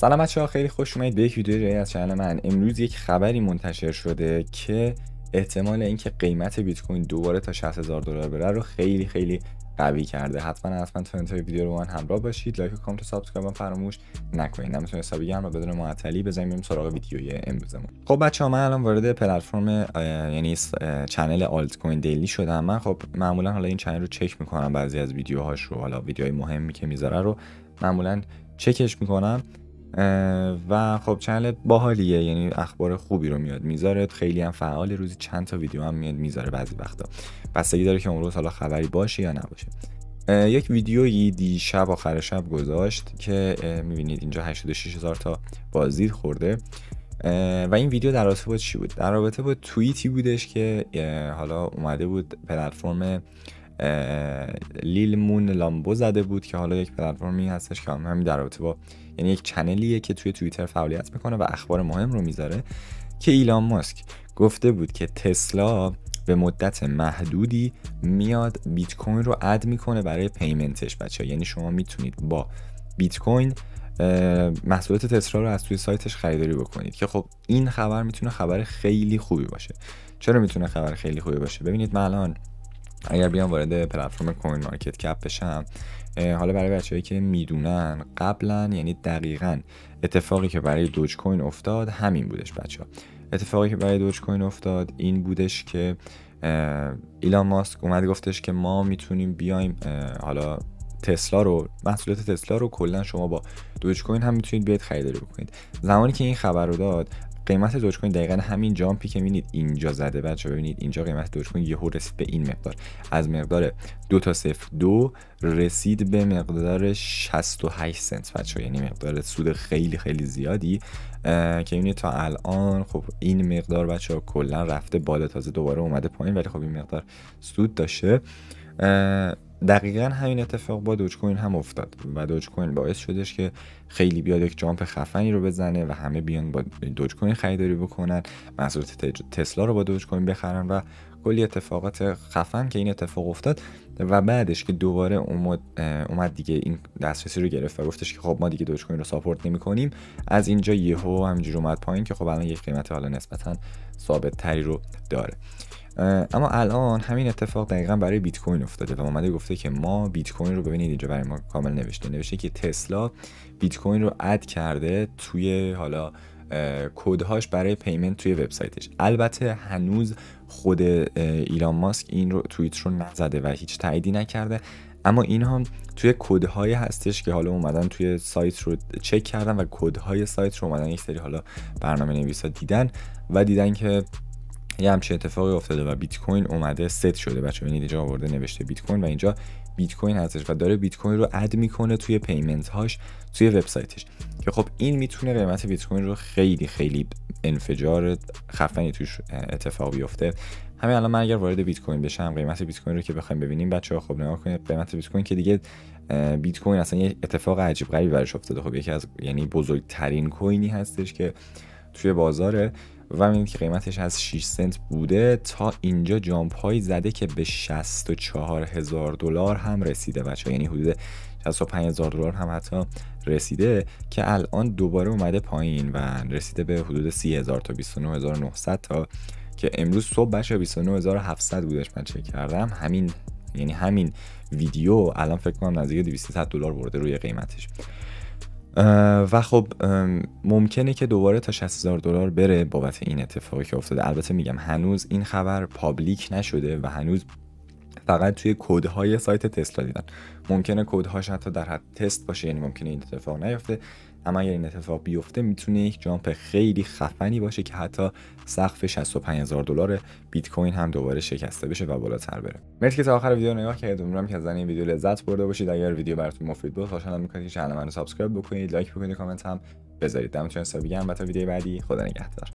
سلام بچه‌ها خیلی خوش اومدید به یک ویدیو جدید از کانال من امروز یک خبری منتشر شده که احتمال اینکه قیمت بیت کوین دوباره تا 60000 دلار بره رو خیلی خیلی قوی کرده حتما حتما تا انتهای ویدیو رو من همراه باشید لایک و کامنت و سابسکرایب فراموش نکنید نمیتونید هم رو بدون معطلی بزنیم بریم سراغ ویدیوی امروزمون خب بچه‌ها من الان وارد پلتفرم یعنی چنل آلت کوین دیلی شدم من خب معمولا حالا این چنل رو چک میکنم بعضی از ویدیوهاش رو حالا ویدیوهای مهمی که میذاره رو معمولا چکش میکنم و خب چنل باحالیه یعنی اخبار خوبی رو میاد میذاره خیلی هم فعال روزی چند تا ویدیو هم میاد میذاره بعضی وقتا بستگی داره که امروز حالا خبری باشه یا نباشه یک ویدیویی دیشب آخر شب گذاشت که میبینید اینجا 86 هزار تا بازدید خورده و این ویدیو در رابطه با چی بود در رابطه با توییتی بودش که حالا اومده بود پلتفرم لیل مون لامبو زده بود که حالا یک پلتفرمی هستش که همین در رابطه با یعنی یک چنلیه که توی توییتر فعالیت میکنه و اخبار مهم رو میذاره که ایلان ماسک گفته بود که تسلا به مدت محدودی میاد بیت کوین رو اد میکنه برای پیمنتش بچه یعنی شما میتونید با بیت کوین محصولات تسلا رو از توی سایتش خریداری بکنید که خب این خبر میتونه خبر خیلی خوبی باشه چرا میتونه خبر خیلی خوبی باشه ببینید من الان اگر بیان وارد پلتفرم کوین مارکت کپ بشم حالا برای بچههایی که میدونن قبلا یعنی دقیقا اتفاقی که برای دوج کوین افتاد همین بودش بچه ها. اتفاقی که برای دوج کوین افتاد این بودش که ایلان ماسک اومد گفتش که ما میتونیم بیایم حالا تسلا رو محصولات تسلا رو کلا شما با دوج کوین هم میتونید بیاید خریداری بکنید زمانی که این خبر رو داد قیمت دوج کوین دقیقا همین جامپی که میبینید اینجا زده بچه ببینید اینجا قیمت دوج کوین یهو رسید به این مقدار از مقدار دو تا صفر رسید به مقدار 68 سنت بچه یعنی مقدار سود خیلی خیلی زیادی که میبینید تا الان خب این مقدار بچه ها کلا رفته بالا تازه دوباره اومده پایین ولی خب این مقدار سود داشته دقیقا همین اتفاق با دوج کوین هم افتاد و دوج کوین باعث شدش که خیلی بیاد یک جامپ خفنی رو بزنه و همه بیان با دوج کوین خریداری بکنن محصولات تسلا رو با دوج کوین بخرن و کلی اتفاقات خفن که این اتفاق افتاد و بعدش که دوباره اومد, اومد دیگه این دسترسی رو گرفت و گفتش که خب ما دیگه دوج کوین رو ساپورت نمی از اینجا یهو همینجوری اومد پایین که خب الان یک قیمت حالا نسبتا ثابت رو داره اما الان همین اتفاق دقیقا برای بیت کوین افتاده و اومده گفته که ما بیت کوین رو ببینید اینجا برای ما کامل نوشته نوشته که تسلا بیت کوین رو اد کرده توی حالا کدهاش برای پیمنت توی وبسایتش البته هنوز خود ایلان ماسک این رو توییت رو نزده و هیچ تاییدی نکرده اما این هم توی کدهای هستش که حالا اومدن توی سایت رو چک کردن و کدهای سایت رو اومدن یک سری حالا برنامه نویسا دیدن و دیدن که یه همچین اتفاقی افتاده و بیت کوین اومده ست شده بچه ببینید اینجا آورده نوشته بیت کوین و اینجا بیت کوین هستش و داره بیت کوین رو اد میکنه توی پیمنت هاش توی وبسایتش که خب این میتونه قیمت بیت کوین رو خیلی خیلی انفجار خفنی توش اتفاق بیفته همین الان من اگر وارد بیت کوین بشم قیمت بیت کوین رو که بخوایم ببینیم بچه‌ها خب نگاه کنید قیمت بیت کوین که دیگه بیت کوین اصلا یه اتفاق عجیب غریبی براش افتاده خب یکی از یعنی بزرگترین کوینی هستش که توی بازاره و میبینید که قیمتش از 6 سنت بوده تا اینجا جامپ های زده که به 64 هزار دلار هم رسیده بچه یعنی حدود 65 هزار دلار هم حتی رسیده که الان دوباره اومده پایین و رسیده به حدود 30 هزار تا 29900 تا که امروز صبح بچه 29700 بودش من چک کردم همین یعنی همین ویدیو الان فکر کنم نزدیک 200 دلار برده روی قیمتش و خب ممکنه که دوباره تا 60 هزار دلار بره بابت این اتفاقی که افتاده البته میگم هنوز این خبر پابلیک نشده و هنوز فقط توی کودهای سایت تسلا دیدن ممکنه کودهاش حتی در حد تست باشه یعنی ممکنه این اتفاق نیفته اما اگر این اتفاق بیفته میتونه یک جامپ خیلی خفنی باشه که حتی سقف 65000 دلار بیت کوین هم دوباره شکسته بشه و بالاتر بره مرسی که تا آخر ویدیو نگاه کردید امیدوارم که از این ویدیو لذت برده باشید اگر ویدیو براتون مفید بود خوشحال میکنید که کانال منو سابسکرایب بکنید لایک بکنید کامنت هم بذارید دمتون گرم و تا ویدیو بعدی خدا نگهدار